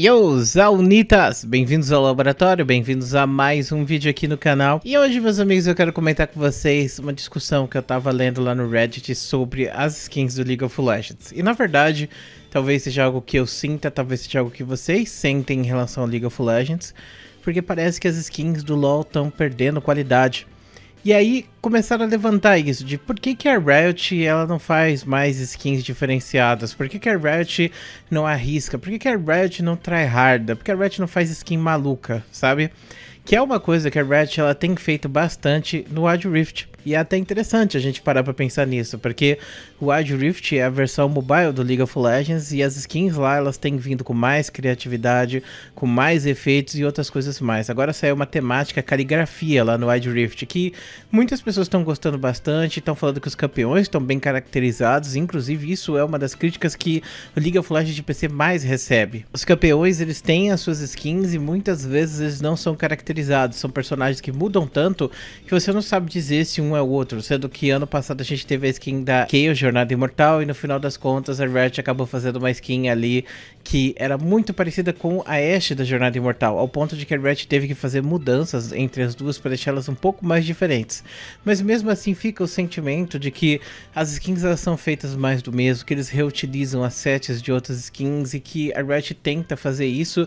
Yo, Zaunitas! Bem-vindos ao laboratório, bem-vindos a mais um vídeo aqui no canal. E hoje, meus amigos, eu quero comentar com vocês uma discussão que eu tava lendo lá no Reddit sobre as skins do League of Legends. E na verdade, talvez seja algo que eu sinta, talvez seja algo que vocês sentem em relação ao League of Legends, porque parece que as skins do LoL estão perdendo qualidade. E aí começaram a levantar isso de por que, que a Riot ela não faz mais skins diferenciadas? Por que, que a Riot não arrisca? Por que, que a Riot não try harda? Por que a Riot não faz skin maluca, sabe? Que é uma coisa que a Riot ela tem feito bastante no Wild Rift. E é até interessante a gente parar pra pensar nisso, porque o Wild Rift é a versão mobile do League of Legends e as skins lá elas têm vindo com mais criatividade, com mais efeitos e outras coisas mais. Agora saiu uma temática caligrafia lá no Wild Rift, que muitas pessoas estão gostando bastante, estão falando que os campeões estão bem caracterizados, inclusive isso é uma das críticas que o League of Legends de PC mais recebe. Os campeões eles têm as suas skins e muitas vezes eles não são caracterizados, são personagens que mudam tanto que você não sabe dizer se um é é o outro, sendo que ano passado a gente teve a skin da Kayle, Jornada Imortal, e no final das contas a Riot acabou fazendo uma skin ali que era muito parecida com a Ashe da Jornada Imortal, ao ponto de que a Riot teve que fazer mudanças entre as duas para deixá-las um pouco mais diferentes. Mas mesmo assim fica o sentimento de que as skins elas são feitas mais do mesmo, que eles reutilizam as sets de outras skins e que a Riot tenta fazer isso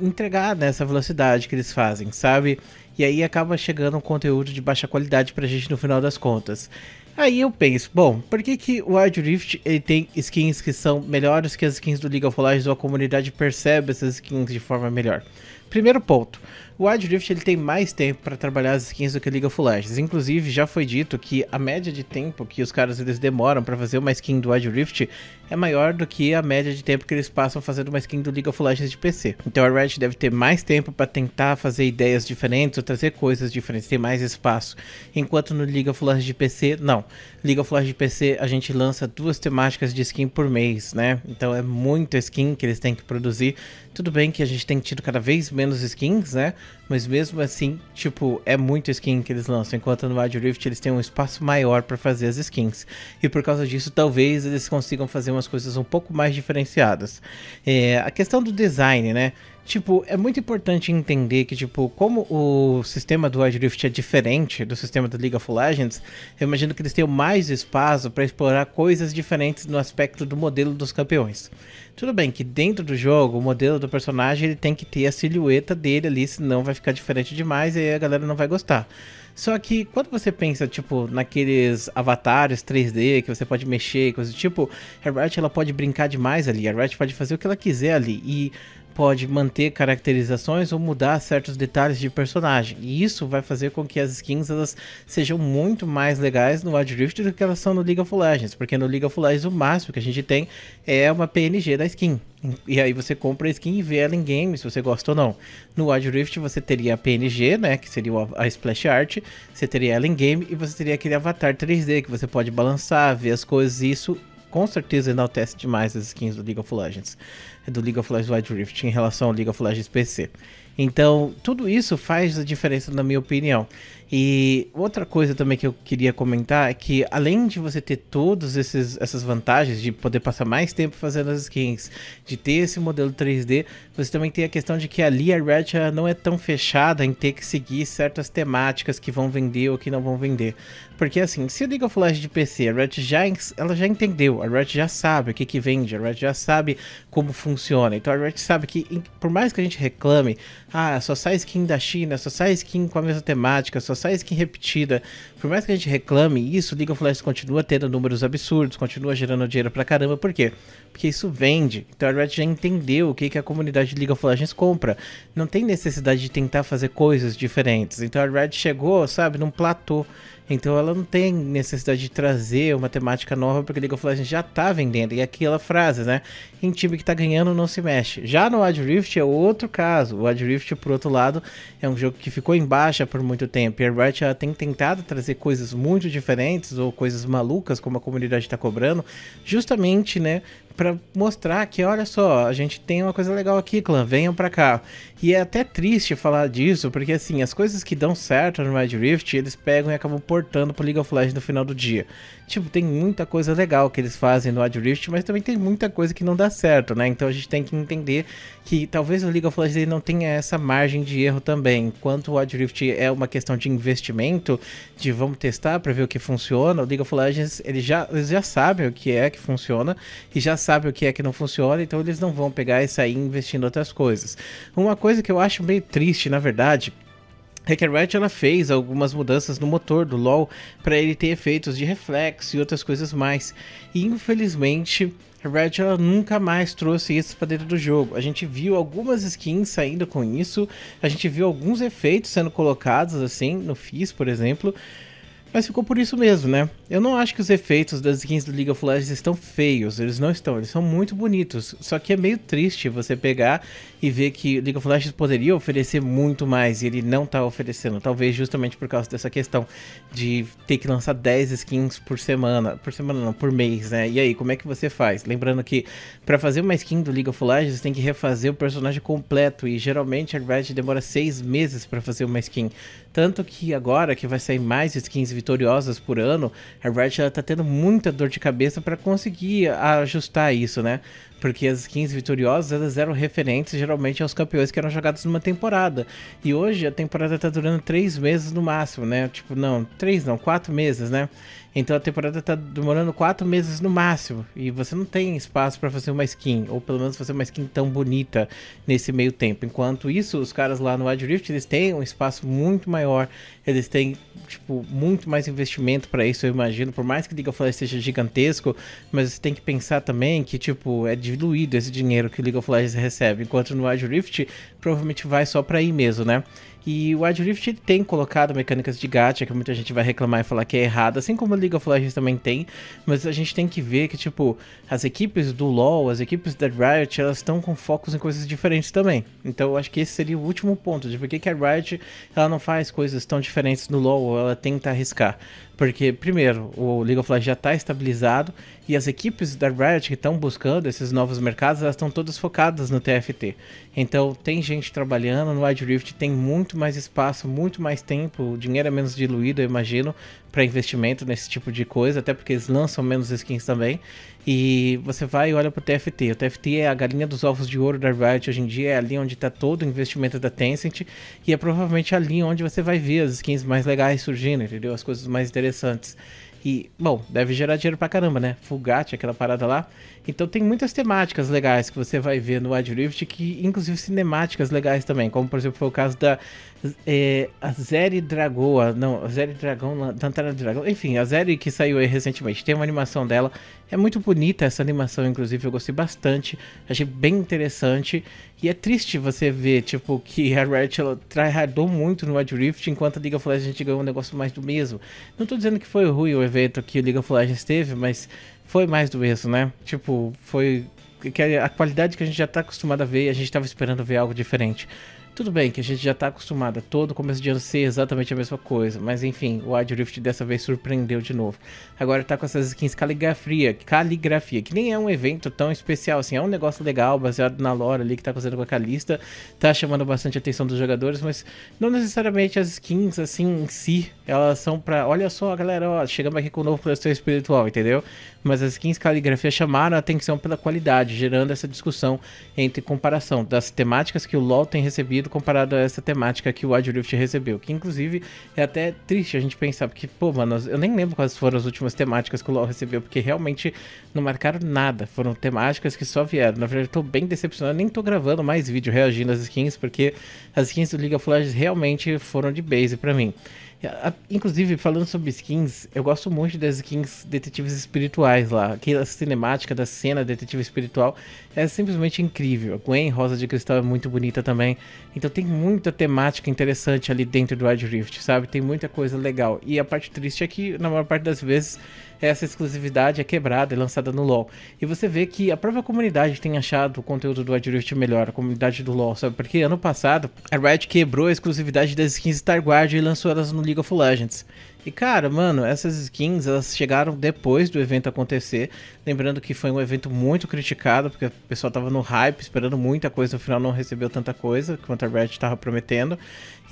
entregar nessa né, velocidade que eles fazem, sabe? E aí acaba chegando um conteúdo de baixa qualidade pra gente no final das contas. Aí eu penso, bom, por que, que o Wild Rift ele tem skins que são melhores que as skins do League of Legends ou a comunidade percebe essas skins de forma melhor? Primeiro ponto. O Wild Rift ele tem mais tempo para trabalhar as skins do que League of Legends. Inclusive, já foi dito que a média de tempo que os caras eles demoram para fazer uma skin do Wild Rift é maior do que a média de tempo que eles passam fazendo uma skin do League of Legends de PC. Então a Riot deve ter mais tempo para tentar fazer ideias diferentes ou trazer coisas diferentes, ter mais espaço. Enquanto no League of Legends de PC, não. League of Legends de PC a gente lança duas temáticas de skin por mês, né? Então é muita skin que eles têm que produzir. Tudo bem que a gente tem tido cada vez menos skins, né? mas mesmo assim, tipo, é muito skin que eles lançam, enquanto no Wild Rift eles têm um espaço maior para fazer as skins. E por causa disso, talvez eles consigam fazer umas coisas um pouco mais diferenciadas. É, a questão do design, né? Tipo, é muito importante entender que, tipo, como o sistema do Wild Rift é diferente do sistema da League of Legends, eu imagino que eles tenham mais espaço para explorar coisas diferentes no aspecto do modelo dos campeões. Tudo bem que dentro do jogo, o modelo do personagem ele tem que ter a silhueta dele ali, senão vai ficar diferente demais e aí a galera não vai gostar. Só que quando você pensa, tipo, naqueles avatares 3D que você pode mexer, coisa do tipo, a Riot ela pode brincar demais ali, a Riot pode fazer o que ela quiser ali. E pode manter caracterizações ou mudar certos detalhes de personagem. E isso vai fazer com que as skins elas sejam muito mais legais no Adrift do que elas são no League of Legends, porque no League of Legends o máximo que a gente tem é uma PNG da skin. E aí você compra a skin e vê ela em game, se você gosta ou não. No Wild você teria a PNG, né, que seria a Splash Art, você teria ela em game e você teria aquele avatar 3D que você pode balançar, ver as coisas, isso com certeza enaltece demais as skins do League of Legends, do League of Legends Wild Rift em relação ao League of Legends PC. Então, tudo isso faz a diferença na minha opinião. E outra coisa também que eu queria comentar é que além de você ter todas essas vantagens de poder passar mais tempo fazendo as skins, de ter esse modelo 3D, você também tem a questão de que ali a Red não é tão fechada em ter que seguir certas temáticas que vão vender ou que não vão vender. Porque assim, se o League of Legends de PC, a Red já, ela já entendeu, a Red já sabe o que, que vende, a Red já sabe como funciona. Então a Red sabe que, por mais que a gente reclame, ah, só sai skin da China, só sai skin com a mesma temática, só só skin repetida. Por mais que a gente reclame isso, League of Legends continua tendo números absurdos, continua gerando dinheiro pra caramba. Por quê? Porque isso vende. Então a Red já entendeu o que, que a comunidade de League of Legends compra. Não tem necessidade de tentar fazer coisas diferentes. Então a Red chegou, sabe, num platô. Então ela não tem necessidade de trazer uma temática nova, porque League of Legends já tá vendendo. E aquela frase, né? Em time que tá ganhando não se mexe. Já no Wild Rift é outro caso. O Wild Rift, por outro lado, é um jogo que ficou em baixa por muito tempo. E a Riot ela tem tentado trazer coisas muito diferentes ou coisas malucas, como a comunidade tá cobrando, justamente, né? para mostrar que olha só, a gente tem uma coisa legal aqui, clã, venham para cá. E é até triste falar disso, porque assim, as coisas que dão certo no Wild Rift, eles pegam e acabam portando pro League of Legends no final do dia. Tipo, tem muita coisa legal que eles fazem no Wild Rift, mas também tem muita coisa que não dá certo, né? Então a gente tem que entender que talvez o League of Legends não tenha essa margem de erro também. Enquanto o Wild Rift é uma questão de investimento, de vamos testar para ver o que funciona, o League of Legends, ele já, eles já sabem o que é que funciona e já sabem sabe o que é que não funciona, então eles não vão pegar e sair investindo em outras coisas. Uma coisa que eu acho meio triste, na verdade, Hacker é Riot ela fez algumas mudanças no motor do LoL para ele ter efeitos de reflexo e outras coisas mais. E infelizmente, a Riot ela nunca mais trouxe isso para dentro do jogo. A gente viu algumas skins saindo com isso, a gente viu alguns efeitos sendo colocados assim no Fizz por exemplo, mas ficou por isso mesmo, né? Eu não acho que os efeitos das skins do League of Legends estão feios, eles não estão, eles são muito bonitos. Só que é meio triste você pegar e ver que League of Legends poderia oferecer muito mais e ele não tá oferecendo. Talvez justamente por causa dessa questão de ter que lançar 10 skins por semana, por semana não, por mês, né? E aí, como é que você faz? Lembrando que para fazer uma skin do League of Legends tem que refazer o personagem completo e geralmente a Riot demora 6 meses para fazer uma skin. Tanto que agora que vai sair mais skins vitoriosas por ano, Harvard ela tá tendo muita dor de cabeça para conseguir ajustar isso, né? Porque as 15 vitoriosas elas eram referentes geralmente aos campeões que eram jogados numa temporada. E hoje a temporada tá durando três meses no máximo, né? Tipo, não, três, não, quatro meses, né? Então a temporada tá demorando quatro meses no máximo. E você não tem espaço para fazer uma skin. Ou pelo menos fazer uma skin tão bonita nesse meio tempo. Enquanto isso, os caras lá no Wild Rift, eles têm um espaço muito maior. Eles têm, tipo, muito mais investimento para isso, eu imagino. Por mais que League of Legends seja gigantesco. Mas você tem que pensar também que, tipo, é diluído esse dinheiro que League of Legends recebe. Enquanto no Wild Rift, provavelmente vai só pra ir mesmo, né? E o Wild Rift tem colocado mecânicas de gacha que muita gente vai reclamar e falar que é errado, assim como o League of Legends também tem, mas a gente tem que ver que, tipo, as equipes do LoL, as equipes da Riot, elas estão com focos em coisas diferentes também. Então eu acho que esse seria o último ponto, de por que a Riot ela não faz coisas tão diferentes no LoL, ela tenta arriscar. Porque, primeiro, o League of Legends já está estabilizado e as equipes da Riot que estão buscando esses novos mercados, elas estão todas focadas no TFT. Então, tem gente trabalhando no Wild Rift, tem muito muito mais espaço, muito mais tempo, o dinheiro é menos diluído, eu imagino, para investimento nesse tipo de coisa, até porque eles lançam menos skins também. E você vai e olha pro TFT. O TFT é a galinha dos ovos de ouro da Riot hoje em dia, é ali onde está todo o investimento da Tencent, e é provavelmente ali onde você vai ver as skins mais legais surgindo, entendeu? As coisas mais interessantes. E, bom, deve gerar dinheiro pra caramba, né? Fugate, aquela parada lá. Então tem muitas temáticas legais que você vai ver no Adrift, que inclusive cinemáticas legais também, como por exemplo foi o caso da é, a Zeri Dragoa, não, a Zeri Dragão, Lanterna Dragão, enfim, a Zeri que saiu aí recentemente, tem uma animação dela, é muito bonita essa animação, inclusive eu gostei bastante, achei bem interessante, e é triste você ver, tipo, que a Riot tryhardou muito no Adrift, enquanto a League of Legends a gente ganhou um negócio mais do mesmo. Não tô dizendo que foi ruim o evento que o League of Legends teve, mas foi mais do mesmo, né? Tipo, foi que a qualidade que a gente já tá acostumado a ver, a gente tava esperando ver algo diferente. Tudo bem que a gente já está acostumado a todo começo de ano ser exatamente a mesma coisa, mas enfim, o Wild Rift dessa vez surpreendeu de novo. Agora está com essas skins caligrafia, caligrafia, que nem é um evento tão especial assim, é um negócio legal, baseado na lore ali que está acontecendo com a Calista, está chamando bastante a atenção dos jogadores, mas não necessariamente as skins assim em si, elas são para, olha só, galera, ó, chegamos aqui com o novo coleção espiritual, entendeu? Mas as skins caligrafia chamaram a atenção pela qualidade, gerando essa discussão entre comparação das temáticas que o LoL tem recebido comparado a essa temática que o Adrift Rift recebeu. Que inclusive é até triste a gente pensar, porque, pô, mano, eu nem lembro quais foram as últimas temáticas que o LoL recebeu, porque realmente não marcaram nada. Foram temáticas que só vieram. Na verdade, eu tô bem decepcionado, nem tô gravando mais vídeo reagindo às skins, porque as skins do League of Legends realmente foram de base para mim. Inclusive, falando sobre skins, eu gosto muito das skins detetives espirituais lá. Aquela cinemática da cena detetive espiritual é simplesmente incrível. A Gwen Rosa de Cristal é muito bonita também. Então tem muita temática interessante ali dentro do Wild Rift, sabe? Tem muita coisa legal. E a parte triste é que, na maior parte das vezes, essa exclusividade é quebrada e é lançada no LoL. E você vê que a própria comunidade tem achado o conteúdo do Adrift melhor, a comunidade do LoL, sabe? Porque ano passado a Riot quebrou a exclusividade das skins Star Guard e lançou elas no League of Legends. E cara, mano, essas skins elas chegaram depois do evento acontecer. Lembrando que foi um evento muito criticado, porque o pessoal tava no hype, esperando muita coisa, no final não recebeu tanta coisa quanto a Red tava prometendo.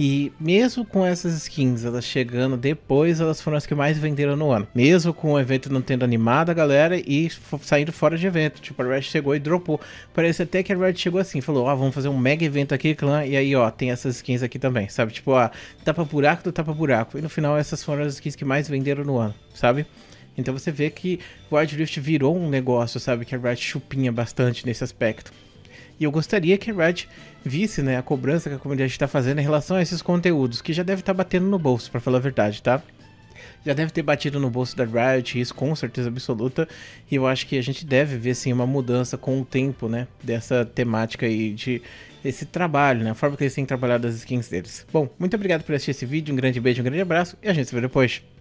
E mesmo com essas skins, elas chegando depois, elas foram as que mais venderam no ano. Mesmo com o evento não tendo animado a galera e saindo fora de evento. Tipo, a Red chegou e dropou. Parece até que a Red chegou assim, falou, ó, ah, vamos fazer um mega evento aqui, clã, e aí, ó, tem essas skins aqui também, sabe? Tipo, ó, tapa buraco do tapa buraco. E no final essas foram foram as skins que mais venderam no ano, sabe? Então você vê que o Wild Rift virou um negócio, sabe? Que a Riot chupinha bastante nesse aspecto. E eu gostaria que a Riot visse né, a cobrança que a comunidade está fazendo em relação a esses conteúdos, que já deve estar tá batendo no bolso, para falar a verdade, tá? Já deve ter batido no bolso da Riot, isso com certeza absoluta. E eu acho que a gente deve ver sim uma mudança com o tempo, né? Dessa temática aí de esse trabalho, né? A forma que eles têm trabalhado as skins deles. Bom, muito obrigado por assistir esse vídeo, um grande beijo, um grande abraço e a gente se vê depois.